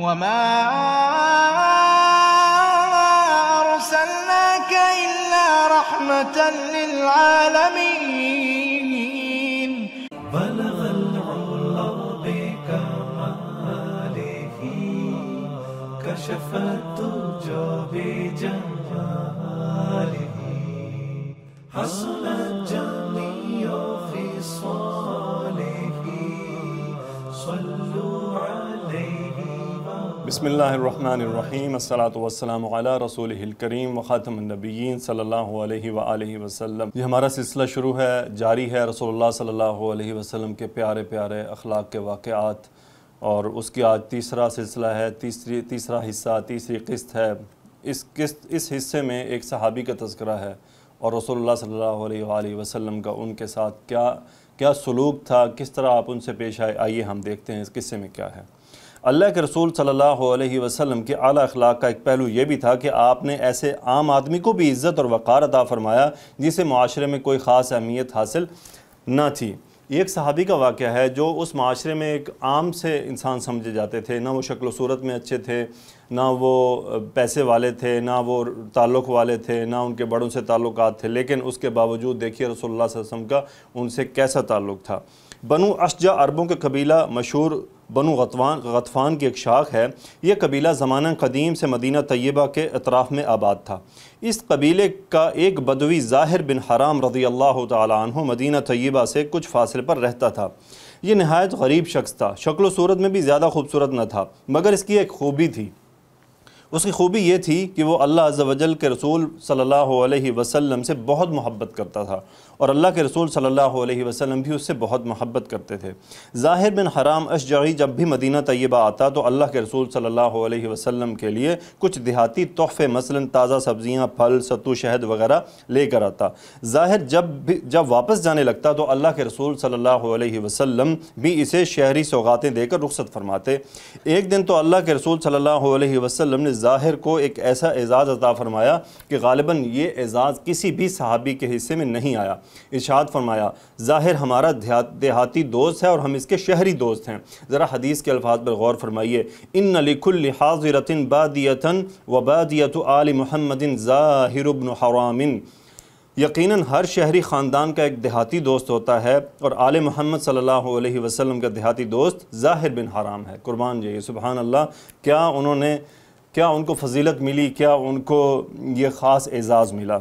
وما أرسلناك إلا رحمة للعالمين بلغ العلا بكماله كشف الدجى بجماله حصل الجميع في بسم اللہ الرحمن الرحیم السلّۃ والسلام علی رسول الکریم و خاتم النبیین صلی اللہ علیہ وآلہ وسلم یہ ہمارا سلسلہ شروع ہے جاری ہے رسول اللہ صلی اللہ علیہ وسلم کے پیارے پیارے اخلاق کے واقعات اور اس کی آج تیسرا سلسلہ ہے تیسری تیسرا حصہ تیسری قسط ہے اس قسط اس حصے میں ایک صحابی کا تذکرہ ہے اور رسول اللہ صلی اللہ علیہ وآلہ وسلم کا ان کے ساتھ کیا کیا سلوک تھا کس طرح آپ ان سے پیش آئے آئیے ہم دیکھتے ہیں اس قصے میں کیا ہے اللہ کے رسول صلی اللہ علیہ وسلم کے اعلیٰ اخلاق کا ایک پہلو یہ بھی تھا کہ آپ نے ایسے عام آدمی کو بھی عزت اور وقار عطا فرمایا جسے معاشرے میں کوئی خاص اہمیت حاصل نہ تھی ایک صحابی کا واقعہ ہے جو اس معاشرے میں ایک عام سے انسان سمجھے جاتے تھے نہ وہ شکل و صورت میں اچھے تھے نہ وہ پیسے والے تھے نہ وہ تعلق والے تھے نہ ان کے بڑوں سے تعلقات تھے لیکن اس کے باوجود دیکھیے رسول اللہ علیہ وسلم کا ان سے کیسا تعلق تھا بنو اشجا عربوں کے قبیلہ مشہور بنو غطفان کی ایک شاخ ہے یہ قبیلہ زمانہ قدیم سے مدینہ طیبہ کے اطراف میں آباد تھا اس قبیلے کا ایک بدوی ظاہر بن حرام رضی اللہ تعالیٰ عنہ مدینہ طیبہ سے کچھ فاصلے پر رہتا تھا یہ نہایت غریب شخص تھا شکل و صورت میں بھی زیادہ خوبصورت نہ تھا مگر اس کی ایک خوبی تھی اس کی خوبی یہ تھی کہ وہ اللہ عز و جل کے رسول صلی اللہ علیہ وسلم سے بہت محبت کرتا تھا اور اللہ کے رسول صلی اللہ علیہ وسلم بھی اس سے بہت محبت کرتے تھے ظاہر بن حرام اشجعی جب بھی مدینہ طیبہ آتا تو اللہ کے رسول صلی اللہ علیہ وسلم کے لیے کچھ دیہاتی تحفے مثلا تازہ سبزیاں پھل ستو شہد وغیرہ لے کر آتا ظاہر جب بھی جب واپس جانے لگتا تو اللہ کے رسول صلی اللہ علیہ وسلم بھی اسے شہری سوغاتیں دے کر رخصت فرماتے ایک دن تو اللہ کے رسول صلی اللہ علیہ وسلم نے ظاہر کو ایک ایسا اعزاز عطا فرمایا کہ غالباً یہ اعزاز کسی بھی صحابی کے حصے میں نہیں آیا ارشاد فرمایا ظاہر ہمارا دیہاتی دوست ہے اور ہم اس کے شہری دوست ہیں ذرا حدیث کے الفاظ پر غور فرمائیے و بادیت آل محمد ظاہر یقیناً ہر شہری خاندان کا ایک دیہاتی دوست ہوتا ہے اور آل محمد صلی اللہ علیہ وسلم کا دیہاتی دوست ظاہر بن حرام ہے قربان جائیے سبحان اللہ کیا انہوں نے کیا ان کو فضیلت ملی کیا ان کو یہ خاص اعزاز ملا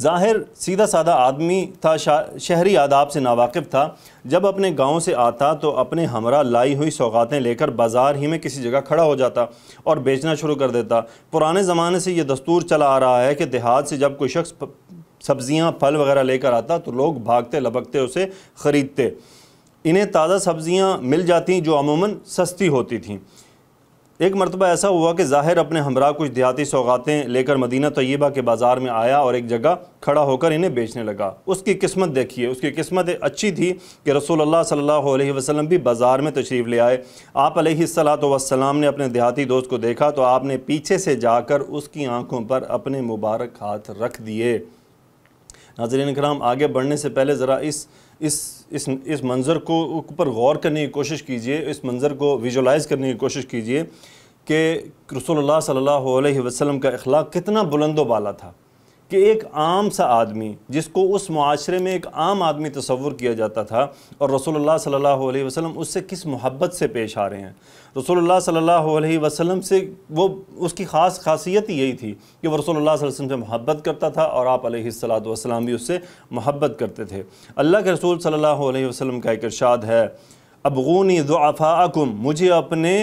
ظاہر سیدھا سادھا آدمی تھا شہری آداب سے ناواقف تھا جب اپنے گاؤں سے آتا تو اپنے ہمراہ لائی ہوئی سوغاتیں لے کر بازار ہی میں کسی جگہ کھڑا ہو جاتا اور بیچنا شروع کر دیتا پرانے زمانے سے یہ دستور چلا آ رہا ہے کہ دیہات سے جب کوئی شخص سبزیاں پھل وغیرہ لے کر آتا تو لوگ بھاگتے لبکتے اسے خریدتے انہیں تازہ سبزیاں مل جاتی جو عموماً سستی ہوتی تھیں ایک مرتبہ ایسا ہوا کہ ظاہر اپنے ہمراہ کچھ دیہاتی سوغاتیں لے کر مدینہ طیبہ کے بازار میں آیا اور ایک جگہ کھڑا ہو کر انہیں بیچنے لگا اس کی قسمت دیکھیے اس کی قسمت اچھی تھی کہ رسول اللہ صلی اللہ علیہ وسلم بھی بازار میں تشریف لے آئے آپ علیہ السلام نے اپنے دیہاتی دوست کو دیکھا تو آپ نے پیچھے سے جا کر اس کی آنکھوں پر اپنے مبارک ہاتھ رکھ دیے ناظرین کرام آگے بڑھنے سے پہلے ذرا اس اس اس اس منظر کو اوپر غور کرنے کی کوشش کیجئے اس منظر کو ویژولائز کرنے کی کوشش کیجئے کہ رسول اللہ صلی اللہ علیہ وسلم کا اخلاق کتنا بلند و بالا تھا کہ ایک عام سا آدمی جس کو اس معاشرے میں ایک عام آدمی تصور کیا جاتا تھا اور رسول اللہ صلی اللہ علیہ وسلم اس سے کس محبت سے پیش آ رہے ہیں رسول اللہ صلی اللہ علیہ وسلم سے وہ اس کی خاص خاصیت ہی یہی تھی کہ وہ رسول اللہ صلی اللہ علیہ وسلم سے محبت کرتا تھا اور آپ علیہ السلام بھی اس سے محبت کرتے تھے اللہ کے رسول صلی اللہ علیہ وسلم کا ایک ارشاد ہے ابغونی ضعفاءکم مجھے اپنے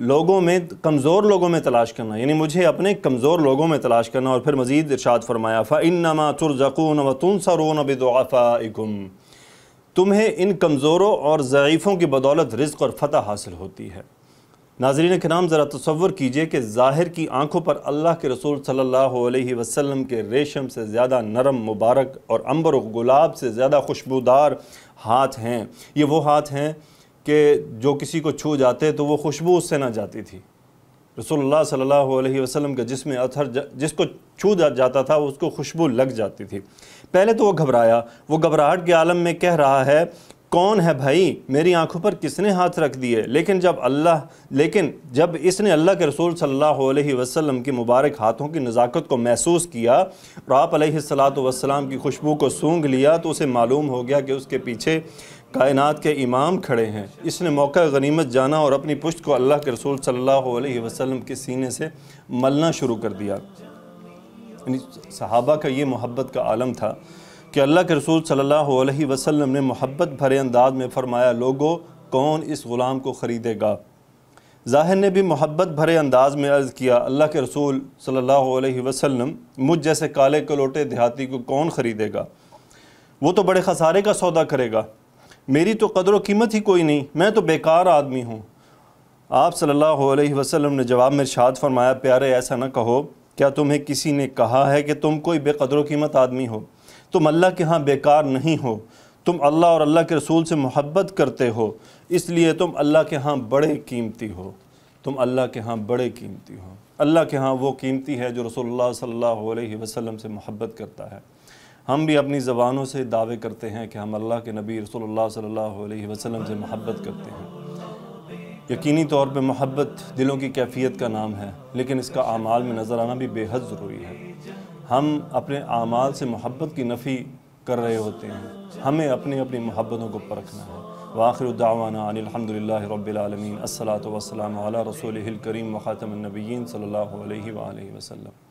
لوگوں میں کمزور لوگوں میں تلاش کرنا یعنی مجھے اپنے کمزور لوگوں میں تلاش کرنا اور پھر مزید ارشاد فرمایا فَإِنَّمَا تُرْزَقُونَ وَتُنْصَرُونَ بِدُعَفَائِكُمْ تمہیں ان کمزوروں اور ضعیفوں کی بدولت رزق اور فتح حاصل ہوتی ہے ناظرین کرام ذرا تصور کیجئے کہ ظاہر کی آنکھوں پر اللہ کے رسول صلی اللہ علیہ وسلم کے ریشم سے زیادہ نرم مبارک اور امبر و گلاب سے زیادہ خوشبودار ہاتھ ہیں یہ وہ ہاتھ ہیں کہ جو کسی کو چھو جاتے تو وہ خوشبو اس سے نہ جاتی تھی رسول اللہ صلی اللہ علیہ وسلم کا جسم اثر جس کو چھو جاتا تھا اس کو خوشبو لگ جاتی تھی پہلے تو وہ گھبرایا وہ گھبراہٹ کے عالم میں کہہ رہا ہے کون ہے بھائی میری آنکھوں پر کس نے ہاتھ رکھ دیے لیکن جب اللہ لیکن جب اس نے اللہ کے رسول صلی اللہ علیہ وسلم کی مبارک ہاتھوں کی نزاکت کو محسوس کیا اور آپ علیہ السلاۃ والسلام کی خوشبو کو سونگ لیا تو اسے معلوم ہو گیا کہ اس کے پیچھے کائنات کے امام کھڑے ہیں اس نے موقع غنیمت جانا اور اپنی پشت کو اللہ کے رسول صلی اللہ علیہ وسلم کے سینے سے ملنا شروع کر دیا یعنی صحابہ کا یہ محبت کا عالم تھا کہ اللہ کے رسول صلی اللہ علیہ وسلم نے محبت بھرے انداز میں فرمایا لوگو کون اس غلام کو خریدے گا ظاہر نے بھی محبت بھرے انداز میں عرض کیا اللہ کے رسول صلی اللہ علیہ وسلم مجھ جیسے کالے کلوٹے دیہاتی کو کون خریدے گا وہ تو بڑے خسارے کا سودا کرے گا میری تو قدر و قیمت ہی کوئی نہیں میں تو بیکار آدمی ہوں آپ صلی اللہ علیہ وسلم نے جواب میں ارشاد فرمایا پیارے ایسا نہ کہو کیا تمہیں کسی نے کہا ہے کہ تم کوئی بے قدر و قیمت آدمی ہو تم اللہ کے ہاں بیکار نہیں ہو تم اللہ اور اللہ کے رسول سے محبت کرتے ہو اس لیے تم اللہ کے ہاں بڑے قیمتی ہو تم اللہ کے ہاں بڑے قیمتی ہو اللہ کے ہاں وہ قیمتی ہے جو رسول اللہ صلی اللہ علیہ وسلم سے محبت کرتا ہے ہم بھی اپنی زبانوں سے دعوے کرتے ہیں کہ ہم اللہ کے نبی رسول اللہ صلی اللہ علیہ وسلم سے محبت کرتے ہیں یقینی طور پہ محبت دلوں کی کیفیت کا نام ہے لیکن اس کا اعمال میں نظر آنا بھی بے حد ضروری ہے ہم اپنے اعمال سے محبت کی نفی کر رہے ہوتے ہیں ہمیں اپنی اپنی محبتوں کو پرکھنا ہے واخر الدعوانا الحمد للہ رب العالمین السلات وسلم علیہ رسول الکریم وخاتم النبیین صلی اللہ علیہ وآلہ وسلم